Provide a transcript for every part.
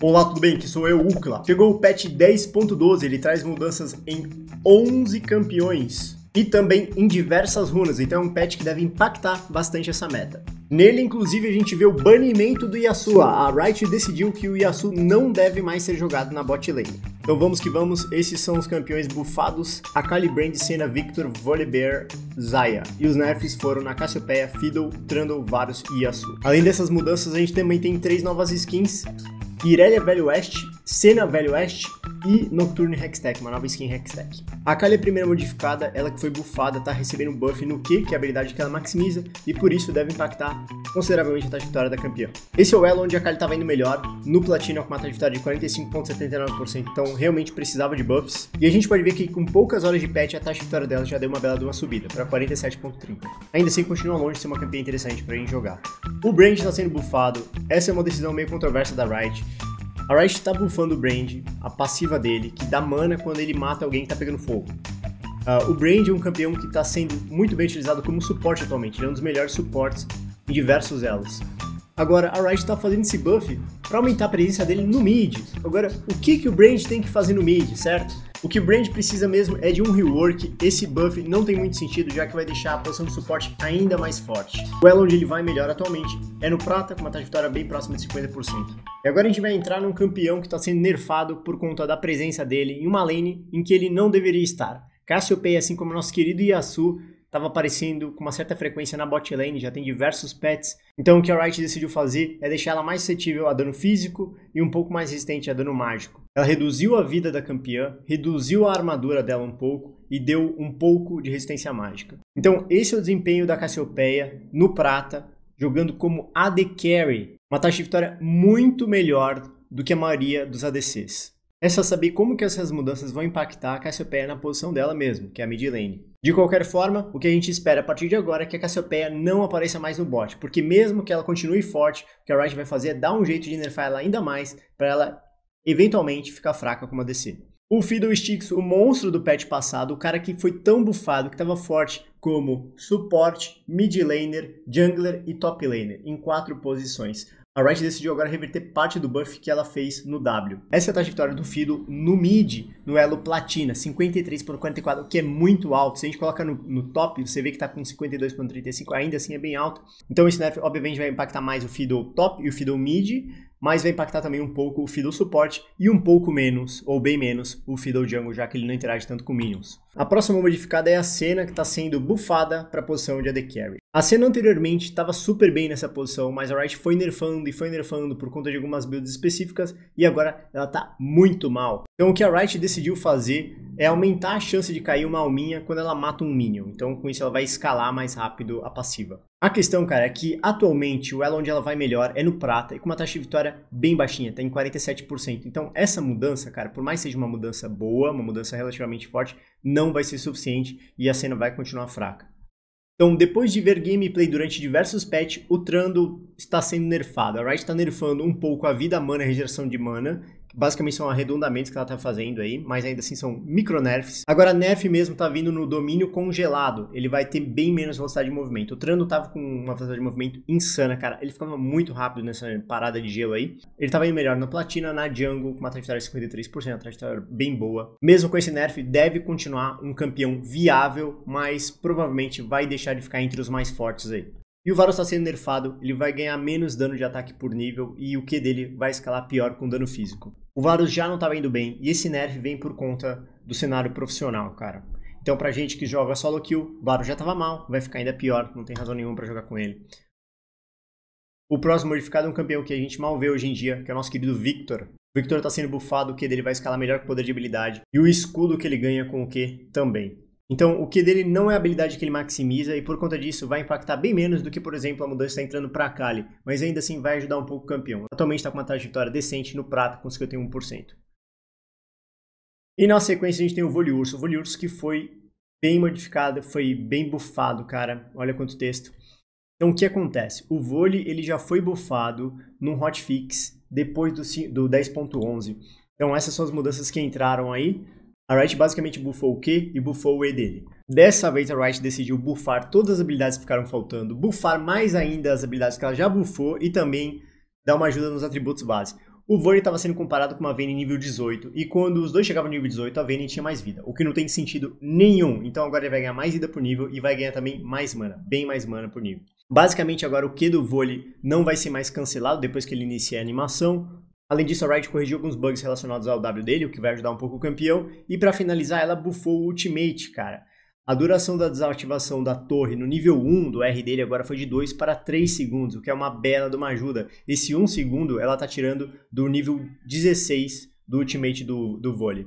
Olá, tudo bem? Que sou eu, Ucla. Chegou o patch 10.12, ele traz mudanças em 11 campeões e também em diversas runas, então é um patch que deve impactar bastante essa meta. Nele, inclusive, a gente vê o banimento do Yasuo. A Riot decidiu que o Yasuo não deve mais ser jogado na bot lane. Então vamos que vamos, esses são os campeões bufados, Akali Brand, Senna, Victor, Volibear, Zaya. E os nerfs foram na Cassiopeia, Fiddle, Trundle, Varus e Yasuo. Além dessas mudanças, a gente também tem três novas skins Irelia é Velho Oeste, Senna Velho West e Nocturne Hextech, uma nova skin Hextech. A Kali é a primeira modificada, ela que foi bufada, tá recebendo um buff no Q, que é a habilidade que ela maximiza, e por isso deve impactar consideravelmente a taxa de vitória da campeã. Esse é o elo onde a Kali estava indo melhor, no Platino com uma taxa de vitória de 45.79%, então realmente precisava de buffs, e a gente pode ver que com poucas horas de patch a taxa de vitória dela já deu uma bela de uma subida, para 47.30. Ainda assim continua longe de ser uma campeã interessante para gente jogar. O Brand está sendo bufado, essa é uma decisão meio controversa da Riot, a Riot tá bufando o Brand, a passiva dele, que dá mana quando ele mata alguém que tá pegando fogo. Uh, o Brand é um campeão que está sendo muito bem utilizado como suporte atualmente, ele é um dos melhores suportes em diversos elos. Agora, a Riot está fazendo esse buff para aumentar a presença dele no mid. Agora, o que, que o Brand tem que fazer no mid, certo? O que o Brand precisa mesmo é de um rework. Esse buff não tem muito sentido, já que vai deixar a posição de suporte ainda mais forte. O elo onde ele vai melhor atualmente é no prata, com uma trajetória bem próxima de 50%. E agora a gente vai entrar num campeão que está sendo nerfado por conta da presença dele em uma lane em que ele não deveria estar. Cassiopeia, assim como nosso querido Yasu, estava aparecendo com uma certa frequência na bot lane, já tem diversos pets. Então o que a Riot decidiu fazer é deixar ela mais suscetível a dano físico e um pouco mais resistente a dano mágico. Ela reduziu a vida da campeã, reduziu a armadura dela um pouco e deu um pouco de resistência mágica. Então, esse é o desempenho da Cassiopeia no prata, jogando como AD Carry, uma taxa de vitória muito melhor do que a maioria dos ADCs. É só saber como que essas mudanças vão impactar a Cassiopeia na posição dela mesmo, que é a mid lane. De qualquer forma, o que a gente espera a partir de agora é que a Cassiopeia não apareça mais no bot, porque mesmo que ela continue forte, o que a Riot vai fazer é dar um jeito de nerfar ela ainda mais para ela eventualmente fica fraca como a DC. O Fiddlesticks, o monstro do patch passado, o cara que foi tão bufado, que estava forte como suporte, mid laner, jungler e top laner, em quatro posições. A Riot decidiu agora reverter parte do buff que ela fez no W. Essa é a trajetória do Fiddle no mid, no elo platina, 53 por 44, que é muito alto. Se a gente coloca no, no top, você vê que está com 52 por 35, ainda assim é bem alto. Então esse nerf obviamente vai impactar mais o Fiddle top e o Fiddle mid, mas vai impactar também um pouco o Fiddle Support e um pouco menos, ou bem menos, o Fiddle Jungle, já que ele não interage tanto com Minions. A próxima modificada é a cena que está sendo bufada para a posição de AD Carry. A cena anteriormente estava super bem nessa posição, mas a Wright foi nerfando e foi nerfando por conta de algumas builds específicas e agora ela está muito mal. Então o que a Wright decidiu fazer é aumentar a chance de cair uma alminha quando ela mata um minion. Então com isso ela vai escalar mais rápido a passiva. A questão, cara, é que atualmente o elo onde ela vai melhor é no prata e com uma taxa de vitória bem baixinha, tá em 47%. Então essa mudança, cara, por mais seja uma mudança boa, uma mudança relativamente forte, não vai ser suficiente e a cena vai continuar fraca. Então, depois de ver gameplay durante diversos patches, o Trando está sendo nerfado. A Riot está nerfando um pouco a vida mana, a regeneração de mana Basicamente são arredondamentos que ela está fazendo aí, mas ainda assim são micro nerfs. Agora nerf mesmo está vindo no domínio congelado, ele vai ter bem menos velocidade de movimento. O Trando tava com uma velocidade de movimento insana, cara. Ele ficava muito rápido nessa parada de gelo aí. Ele tava indo melhor na platina, na jungle, com uma trajetória de 53%, uma trajetória bem boa. Mesmo com esse nerf, deve continuar um campeão viável, mas provavelmente vai deixar de ficar entre os mais fortes aí. E o Varus está sendo nerfado, ele vai ganhar menos dano de ataque por nível e o Q dele vai escalar pior com dano físico. O Varus já não tá indo bem e esse nerf vem por conta do cenário profissional, cara. Então pra gente que joga solo kill, o Varus já tava mal, vai ficar ainda pior, não tem razão nenhuma para jogar com ele. O próximo modificado é um campeão que a gente mal vê hoje em dia, que é o nosso querido Victor. O Victor tá sendo bufado, o Q dele vai escalar melhor com o poder de habilidade. E o escudo que ele ganha com o Q também. Então, o Q dele não é a habilidade que ele maximiza e por conta disso vai impactar bem menos do que, por exemplo, a mudança está entrando para Kali, mas ainda assim vai ajudar um pouco o campeão. Atualmente está com uma trajetória decente no prata com 51%. E na sequência a gente tem o Voliurso. O Voliurso que foi bem modificado, foi bem bufado, cara. Olha quanto texto. Então o que acontece? O Voli ele já foi bufado num hotfix depois do, do 10.11. Então essas são as mudanças que entraram aí. A Riot basicamente buffou o Q e buffou o E dele. Dessa vez a Riot decidiu buffar todas as habilidades que ficaram faltando, buffar mais ainda as habilidades que ela já buffou e também dar uma ajuda nos atributos base. O Vole estava sendo comparado com uma Vayne nível 18 e quando os dois chegavam no nível 18 a Vayne tinha mais vida, o que não tem sentido nenhum. Então agora ele vai ganhar mais vida por nível e vai ganhar também mais mana, bem mais mana por nível. Basicamente agora o Q do Vole não vai ser mais cancelado depois que ele iniciar a animação, Além disso, a Riot corrigiu alguns bugs relacionados ao W dele, o que vai ajudar um pouco o campeão. E para finalizar, ela buffou o ultimate, cara. A duração da desativação da torre no nível 1 do R dele agora foi de 2 para 3 segundos, o que é uma bela de uma ajuda. Esse 1 segundo ela tá tirando do nível 16 do ultimate do, do vôlei.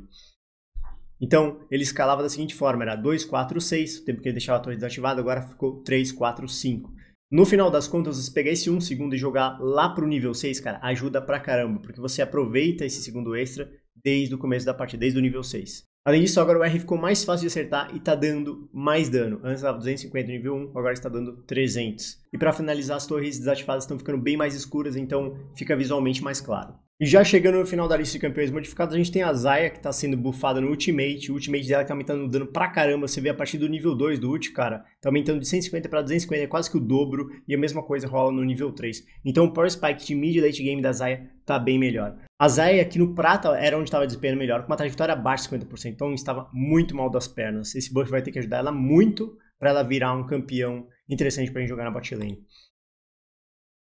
Então, ele escalava da seguinte forma, era 2, 4, 6, o tempo que ele deixava a torre desativada, agora ficou 3, 4, 5. No final das contas, você pegar esse 1 um segundo e jogar lá pro nível 6, cara, ajuda pra caramba, porque você aproveita esse segundo extra desde o começo da partida, desde o nível 6. Além disso, agora o R ficou mais fácil de acertar e tá dando mais dano. Antes estava 250 no nível 1, agora está dando 300. E para finalizar, as torres desativadas estão ficando bem mais escuras, então fica visualmente mais claro. E já chegando no final da lista de campeões modificados, a gente tem a Zaya, que tá sendo bufada no Ultimate. O Ultimate dela tá aumentando dano pra caramba. Você vê a partir do nível 2 do ult, cara, tá aumentando de 150 pra 250, é quase que o dobro. E a mesma coisa rola no nível 3. Então o Power Spike de mid e late game da Zaya tá bem melhor. A Zaya aqui no prata era onde estava desempenhando melhor, com uma trajetória abaixo de 50%, então estava muito mal das pernas. Esse buff vai ter que ajudar ela muito para ela virar um campeão interessante pra gente jogar na bot lane.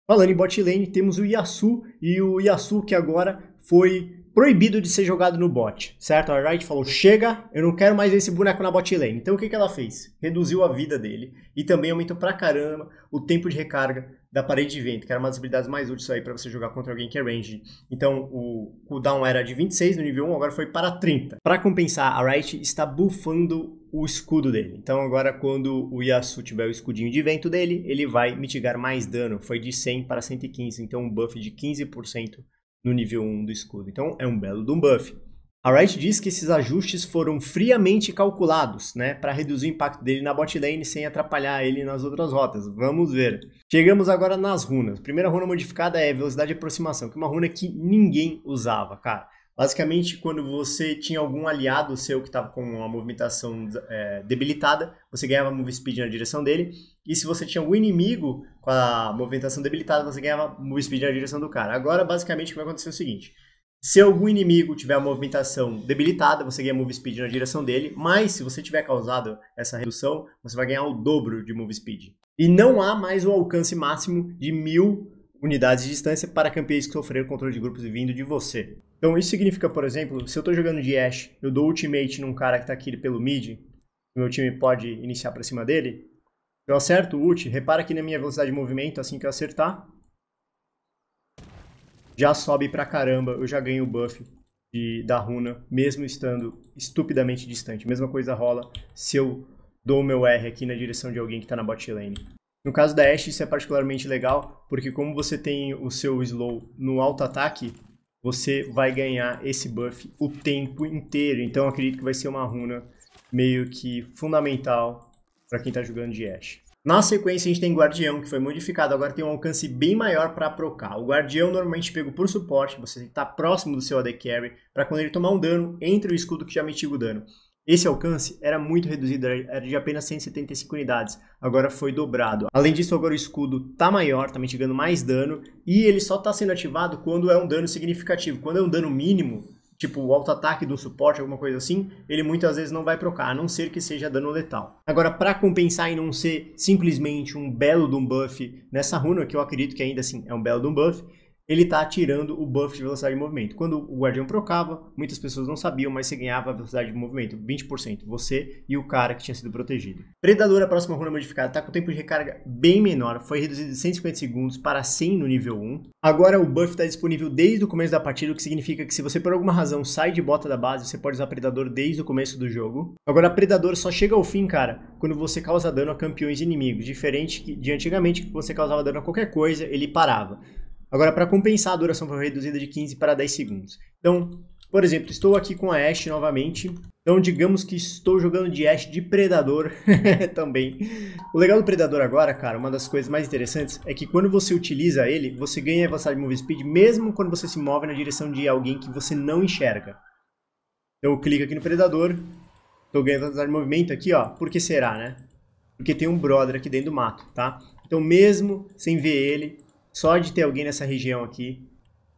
Falando em bot lane, temos o Yasu e o Yasu que agora foi proibido de ser jogado no bot, certo? A Riot falou, chega, eu não quero mais esse boneco na bot lane. Então o que, que ela fez? Reduziu a vida dele e também aumentou pra caramba o tempo de recarga da parede de vento, que era uma das habilidades mais úteis aí para você jogar contra alguém que é range. Então o cooldown era de 26 no nível 1, agora foi para 30. Para compensar, a Riot está bufando o escudo dele. Então agora quando o Yasuo tiver o escudinho de vento dele, ele vai mitigar mais dano. Foi de 100 para 115, então um buff de 15% no nível 1 do escudo. Então é um belo de um buff. A Riot diz que esses ajustes foram friamente calculados, né, para reduzir o impacto dele na bot lane sem atrapalhar ele nas outras rotas. Vamos ver. Chegamos agora nas runas. A primeira runa modificada é velocidade de aproximação, que é uma runa que ninguém usava, cara. Basicamente, quando você tinha algum aliado seu que estava com uma movimentação é, debilitada, você ganhava move speed na direção dele. E se você tinha um inimigo com a movimentação debilitada, você ganhava move speed na direção do cara. Agora, basicamente, o que vai acontecer é o seguinte. Se algum inimigo tiver a movimentação debilitada, você ganha move speed na direção dele, mas se você tiver causado essa redução, você vai ganhar o dobro de move speed. E não há mais o um alcance máximo de mil unidades de distância para campeões que sofreram controle de grupos vindo de você. Então isso significa, por exemplo, se eu estou jogando de Ashe, eu dou ultimate num cara que está aqui pelo mid, meu time pode iniciar para cima dele, eu acerto o ult, repara que na minha velocidade de movimento, assim que eu acertar, já sobe pra caramba, eu já ganho o buff de, da runa, mesmo estando estupidamente distante. Mesma coisa rola se eu dou o meu R aqui na direção de alguém que está na bot lane. No caso da Ashe, isso é particularmente legal, porque como você tem o seu slow no alto ataque, você vai ganhar esse buff o tempo inteiro. Então acredito que vai ser uma runa meio que fundamental para quem está jogando de Ashe. Na sequência, a gente tem Guardião, que foi modificado, agora tem um alcance bem maior para procar. O Guardião normalmente pego por suporte, você está próximo do seu AD Carry, para quando ele tomar um dano, entre o escudo que já mitiga o dano. Esse alcance era muito reduzido, era de apenas 175 unidades, agora foi dobrado. Além disso, agora o escudo tá maior, tá mitigando mais dano, e ele só tá sendo ativado quando é um dano significativo. Quando é um dano mínimo, tipo o auto-ataque do suporte, alguma coisa assim, ele muitas vezes não vai procar, a não ser que seja dano letal. Agora, para compensar e não ser simplesmente um belo de um buff nessa runa, que eu acredito que ainda assim é um belo de um buff, ele está tirando o buff de velocidade de movimento. Quando o guardião procava, muitas pessoas não sabiam, mas você ganhava velocidade de movimento, 20%, você e o cara que tinha sido protegido. Predador, a próxima runa modificada, está com o tempo de recarga bem menor, foi reduzido de 150 segundos para 100 no nível 1. Agora o buff está disponível desde o começo da partida, o que significa que se você por alguma razão sai de bota da base, você pode usar Predador desde o começo do jogo. Agora Predador só chega ao fim, cara, quando você causa dano a campeões inimigos, diferente de antigamente que você causava dano a qualquer coisa, ele parava. Agora, para compensar, a duração foi reduzida de 15 para 10 segundos. Então, por exemplo, estou aqui com a Ashe novamente. Então, digamos que estou jogando de Ashe de Predador também. O legal do Predador agora, cara, uma das coisas mais interessantes é que quando você utiliza ele, você ganha velocidade de move speed mesmo quando você se move na direção de alguém que você não enxerga. Então, eu clico aqui no Predador. Estou ganhando velocidade de movimento aqui, ó. Por que será, né? Porque tem um brother aqui dentro do mato, tá? Então, mesmo sem ver ele, só de ter alguém nessa região aqui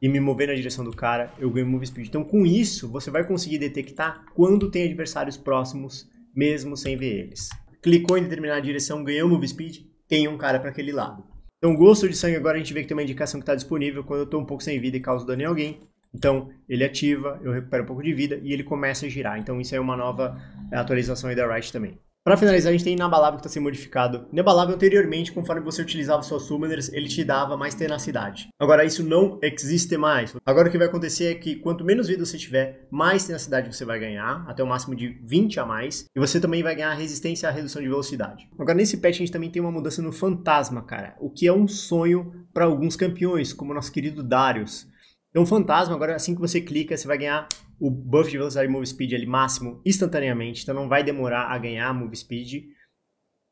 e me mover na direção do cara, eu ganho move speed. Então com isso, você vai conseguir detectar quando tem adversários próximos, mesmo sem ver eles. Clicou em determinada direção, ganhou move speed, tem um cara para aquele lado. Então gosto de sangue agora a gente vê que tem uma indicação que está disponível quando eu estou um pouco sem vida e causo dano em alguém. Então ele ativa, eu recupero um pouco de vida e ele começa a girar. Então isso é uma nova atualização aí da Riot também. Para finalizar, a gente tem Inabalável que está sendo modificado. Inabalável anteriormente, conforme você utilizava suas summoners, ele te dava mais tenacidade. Agora isso não existe mais. Agora o que vai acontecer é que quanto menos vida você tiver, mais tenacidade você vai ganhar, até o um máximo de 20 a mais, e você também vai ganhar resistência à redução de velocidade. Agora nesse patch a gente também tem uma mudança no fantasma, cara, o que é um sonho para alguns campeões, como o nosso querido Darius. Então, fantasma, agora assim que você clica, você vai ganhar o buff de velocidade move speed é ele máximo instantaneamente, então não vai demorar a ganhar move speed.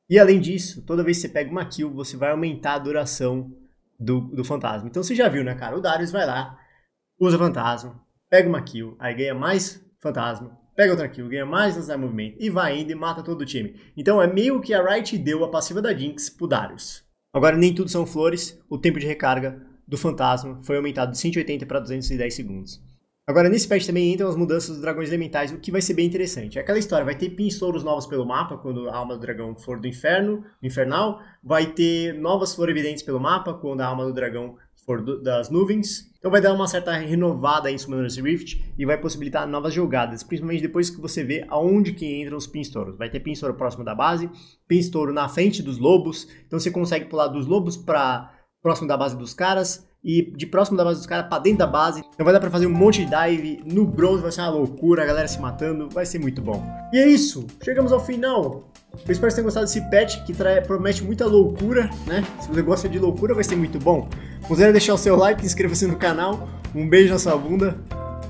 E além disso, toda vez que você pega uma kill, você vai aumentar a duração do, do fantasma. Então você já viu, né, cara? O Darius vai lá, usa fantasma, pega uma kill, aí ganha mais fantasma, pega outra kill, ganha mais velocidade de movimento e vai indo e mata todo o time. Então é meio que a Riot deu a passiva da Jinx pro Darius. Agora nem tudo são flores, o tempo de recarga do fantasma foi aumentado de 180 para 210 segundos. Agora, nesse patch também entram as mudanças dos dragões elementais, o que vai ser bem interessante. É aquela história, vai ter pinsouros novos pelo mapa, quando a alma do dragão for do inferno, do infernal. Vai ter novas florividentes pelo mapa, quando a alma do dragão for do, das nuvens. Então vai dar uma certa renovada em Summoner's Rift e vai possibilitar novas jogadas, principalmente depois que você vê aonde que entram os pinsouros. Vai ter pinstouro próximo da base, pinstouro na frente dos lobos, então você consegue pular dos lobos para próximo da base dos caras, e de próximo da base dos caras pra dentro da base. Então vai dar pra fazer um monte de dive no bronze, vai ser uma loucura, a galera se matando, vai ser muito bom. E é isso, chegamos ao final. Eu espero que tenham gostado desse patch que trai, promete muita loucura, né? Se você gosta de loucura, vai ser muito bom. Considere deixar o seu like, inscreva-se no canal. Um beijo na sua bunda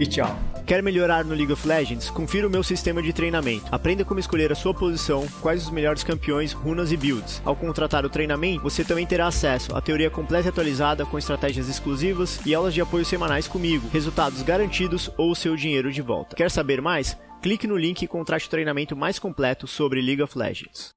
e tchau. Quer melhorar no League of Legends? Confira o meu sistema de treinamento. Aprenda como escolher a sua posição, quais os melhores campeões, runas e builds. Ao contratar o treinamento, você também terá acesso à teoria completa e atualizada com estratégias exclusivas e aulas de apoio semanais comigo, resultados garantidos ou seu dinheiro de volta. Quer saber mais? Clique no link e contrate o treinamento mais completo sobre League of Legends.